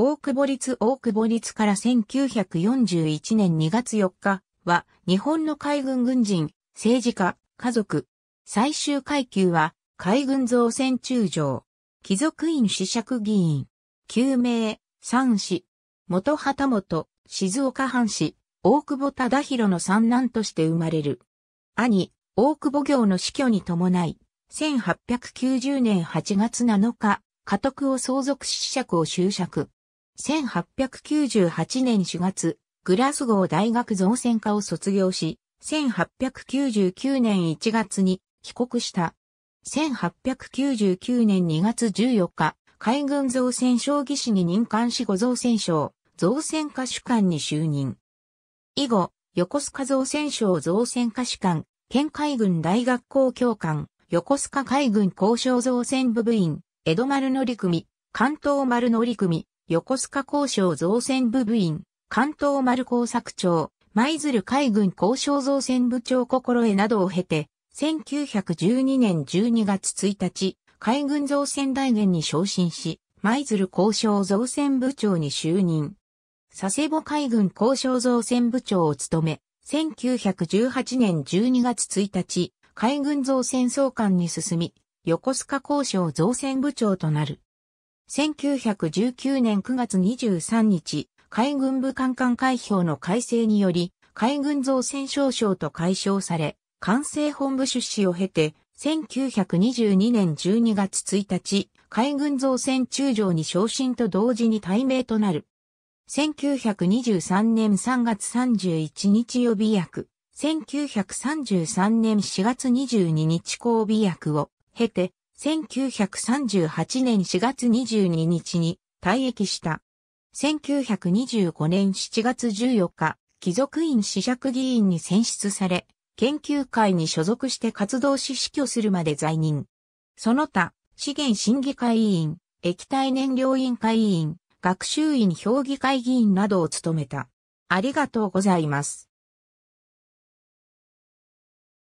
大久保立大久保立から1941年2月4日は日本の海軍軍人、政治家、家族。最終階級は海軍造船中将。貴族院子爵議員。救命、三子。元旗本、静岡藩士、大久保忠宏の三男として生まれる。兄、大久保行の死去に伴い、1890年8月7日、家督を相続し子爵を就職。1898年4月、グラスゴー大学造船科を卒業し、1899年1月に帰国した。1899年2月14日、海軍造船将技師に任官し後造船省、造船科主官に就任。以後、横須賀造船省造船科主官、県海軍大学校教官、横須賀海軍交渉造船部部員、江戸丸乗組、関東丸乗組、横須賀交渉造船部部員、関東丸工作長、舞鶴海軍交渉造船部長心得などを経て、1912年12月1日、海軍造船大元に昇進し、舞鶴交渉造船部長に就任。佐世保海軍交渉造船部長を務め、1918年12月1日、海軍造船総監に進み、横須賀交渉造船部長となる。1919年9月23日、海軍部官官開票の改正により、海軍造船少将と解消され、官制本部出資を経て、1922年12月1日、海軍造船中将に昇進と同時に対名となる。1923年3月31日予備役、1933年4月22日公備役を経て、1938年4月22日に退役した。1925年7月14日、貴族院子爵議員に選出され、研究会に所属して活動し死去するまで在任。その他、資源審議会委員、液体燃料委員会委員、学習院評議会議員などを務めた。ありがとうございます。